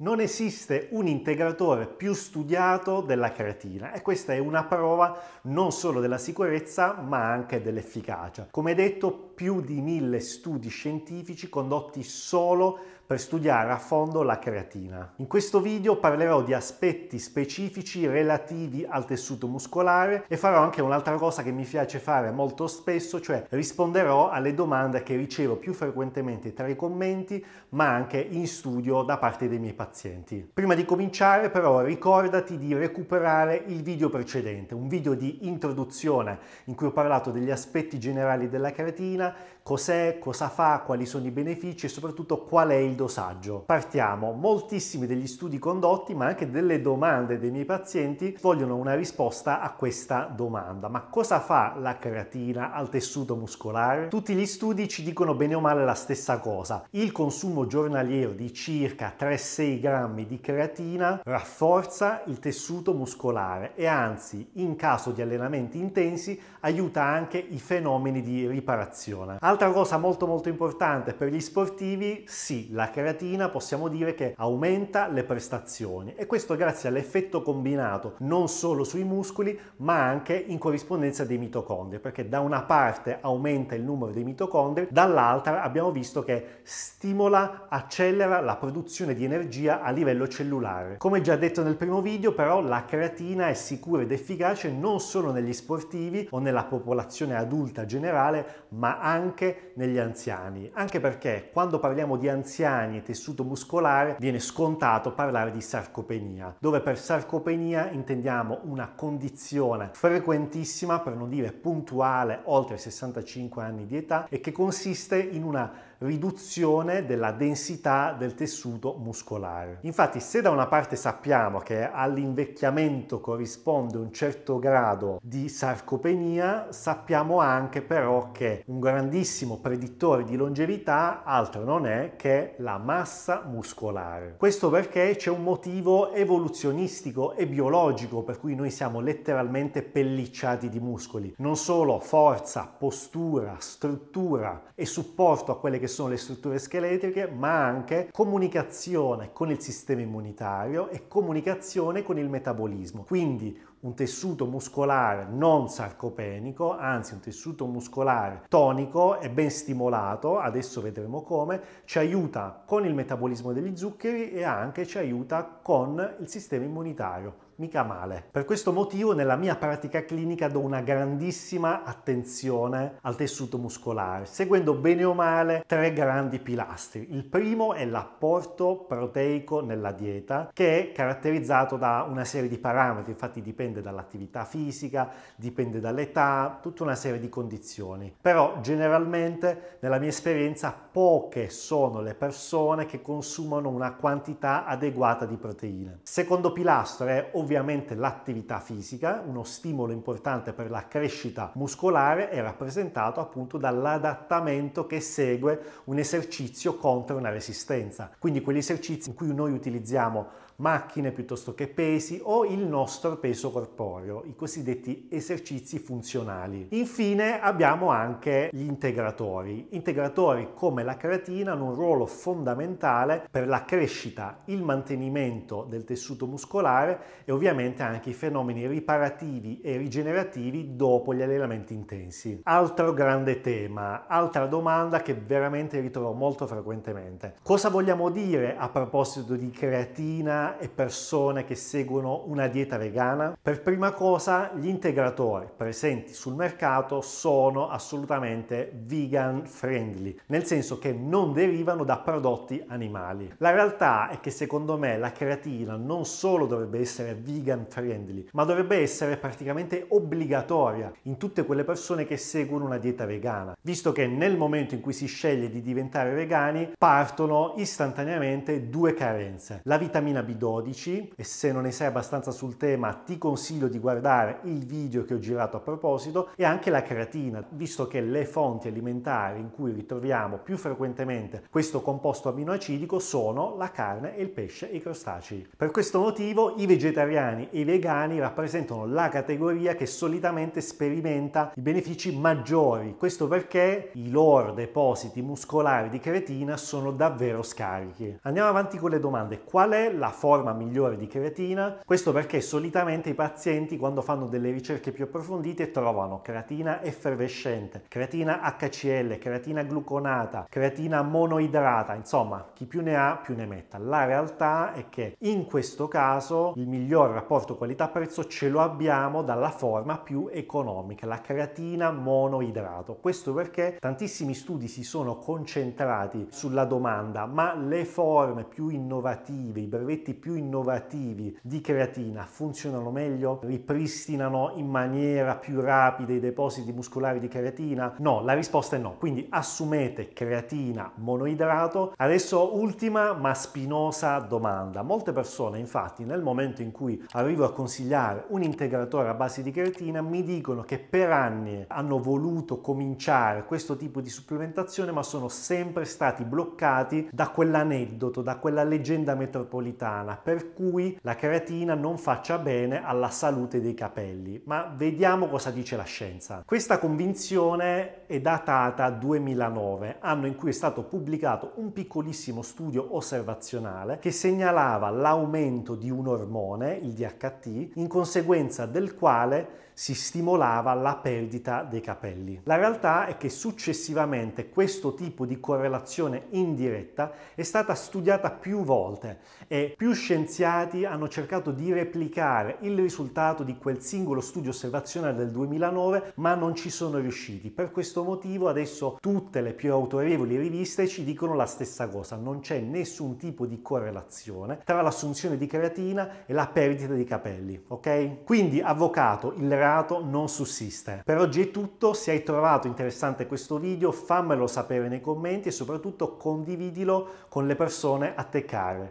Non esiste un integratore più studiato della creatina e questa è una prova non solo della sicurezza ma anche dell'efficacia. Come detto, più di mille studi scientifici condotti solo per studiare a fondo la creatina. In questo video parlerò di aspetti specifici relativi al tessuto muscolare e farò anche un'altra cosa che mi piace fare molto spesso, cioè risponderò alle domande che ricevo più frequentemente tra i commenti, ma anche in studio da parte dei miei pazienti. Prima di cominciare però ricordati di recuperare il video precedente, un video di introduzione in cui ho parlato degli aspetti generali della creatina, cos'è, cosa fa, quali sono i benefici e soprattutto qual è il dosaggio. Partiamo, moltissimi degli studi condotti, ma anche delle domande dei miei pazienti vogliono una risposta a questa domanda. Ma cosa fa la creatina al tessuto muscolare? Tutti gli studi ci dicono bene o male la stessa cosa. Il consumo giornaliero di circa 3-6 grammi di creatina rafforza il tessuto muscolare e anzi, in caso di allenamenti intensi, aiuta anche i fenomeni di riparazione. Altra cosa molto molto importante per gli sportivi, sì, la creatina possiamo dire che aumenta le prestazioni e questo grazie all'effetto combinato non solo sui muscoli ma anche in corrispondenza dei mitocondri perché da una parte aumenta il numero dei mitocondri dall'altra abbiamo visto che stimola accelera la produzione di energia a livello cellulare come già detto nel primo video però la creatina è sicura ed efficace non solo negli sportivi o nella popolazione adulta generale ma anche negli anziani anche perché quando parliamo di anziani e tessuto muscolare viene scontato parlare di sarcopenia, dove per sarcopenia intendiamo una condizione frequentissima, per non dire puntuale, oltre 65 anni di età e che consiste in una riduzione della densità del tessuto muscolare. Infatti se da una parte sappiamo che all'invecchiamento corrisponde un certo grado di sarcopenia, sappiamo anche però che un grandissimo predittore di longevità altro non è che la massa muscolare. Questo perché c'è un motivo evoluzionistico e biologico per cui noi siamo letteralmente pellicciati di muscoli. Non solo forza, postura, struttura e supporto a quelle che che sono le strutture scheletriche, ma anche comunicazione con il sistema immunitario e comunicazione con il metabolismo. Quindi un tessuto muscolare non sarcopenico, anzi un tessuto muscolare tonico e ben stimolato, adesso vedremo come, ci aiuta con il metabolismo degli zuccheri e anche ci aiuta con il sistema immunitario. Mica male. Per questo motivo nella mia pratica clinica do una grandissima attenzione al tessuto muscolare, seguendo bene o male tre grandi pilastri. Il primo è l'apporto proteico nella dieta, che è caratterizzato da una serie di parametri, infatti dipende dipende dall'attività fisica, dipende dall'età, tutta una serie di condizioni. Però generalmente nella mia esperienza poche sono le persone che consumano una quantità adeguata di proteine. Secondo pilastro è ovviamente l'attività fisica, uno stimolo importante per la crescita muscolare è rappresentato appunto dall'adattamento che segue un esercizio contro una resistenza. Quindi quegli esercizi in cui noi utilizziamo macchine piuttosto che pesi o il nostro peso corporeo, i cosiddetti esercizi funzionali. Infine abbiamo anche gli integratori, integratori come la creatina hanno un ruolo fondamentale per la crescita, il mantenimento del tessuto muscolare e ovviamente anche i fenomeni riparativi e rigenerativi dopo gli allenamenti intensi. Altro grande tema, altra domanda che veramente ritrovo molto frequentemente. Cosa vogliamo dire a proposito di creatina e persone che seguono una dieta vegana? Per prima cosa gli integratori presenti sul mercato sono assolutamente vegan friendly, nel senso che non derivano da prodotti animali. La realtà è che secondo me la creatina non solo dovrebbe essere vegan friendly, ma dovrebbe essere praticamente obbligatoria in tutte quelle persone che seguono una dieta vegana, visto che nel momento in cui si sceglie di diventare vegani partono istantaneamente due carenze, la vitamina B12 e se non ne sei abbastanza sul tema ti consiglio consiglio di guardare il video che ho girato a proposito e anche la creatina, visto che le fonti alimentari in cui ritroviamo più frequentemente questo composto aminoacidico sono la carne il pesce e i crostacei. Per questo motivo i vegetariani e i vegani rappresentano la categoria che solitamente sperimenta i benefici maggiori, questo perché i loro depositi muscolari di creatina sono davvero scarichi. Andiamo avanti con le domande. Qual è la forma migliore di creatina? Questo perché solitamente i pazienti pazienti quando fanno delle ricerche più approfondite trovano creatina effervescente, creatina HCl, creatina gluconata, creatina monoidrata, insomma chi più ne ha più ne metta. La realtà è che in questo caso il miglior rapporto qualità-prezzo ce lo abbiamo dalla forma più economica, la creatina monoidrato. Questo perché tantissimi studi si sono concentrati sulla domanda, ma le forme più innovative, i brevetti più innovativi di creatina funzionano meglio meglio, ripristinano in maniera più rapida i depositi muscolari di creatina? No, la risposta è no. Quindi assumete creatina monoidrato. Adesso ultima ma spinosa domanda. Molte persone infatti nel momento in cui arrivo a consigliare un integratore a base di creatina mi dicono che per anni hanno voluto cominciare questo tipo di supplementazione ma sono sempre stati bloccati da quell'aneddoto, da quella leggenda metropolitana per cui la creatina non faccia bene alla alla salute dei capelli, ma vediamo cosa dice la scienza. Questa convinzione è datata 2009, anno in cui è stato pubblicato un piccolissimo studio osservazionale che segnalava l'aumento di un ormone, il DHT, in conseguenza del quale si stimolava la perdita dei capelli. La realtà è che successivamente questo tipo di correlazione indiretta è stata studiata più volte e più scienziati hanno cercato di replicare il risultato di quel singolo studio osservazionale del 2009, ma non ci sono riusciti. Per questo motivo adesso tutte le più autorevoli riviste ci dicono la stessa cosa, non c'è nessun tipo di correlazione tra l'assunzione di creatina e la perdita dei capelli, ok? Quindi avvocato, il imparato non sussiste. Per oggi è tutto, se hai trovato interessante questo video fammelo sapere nei commenti e soprattutto condividilo con le persone a te care.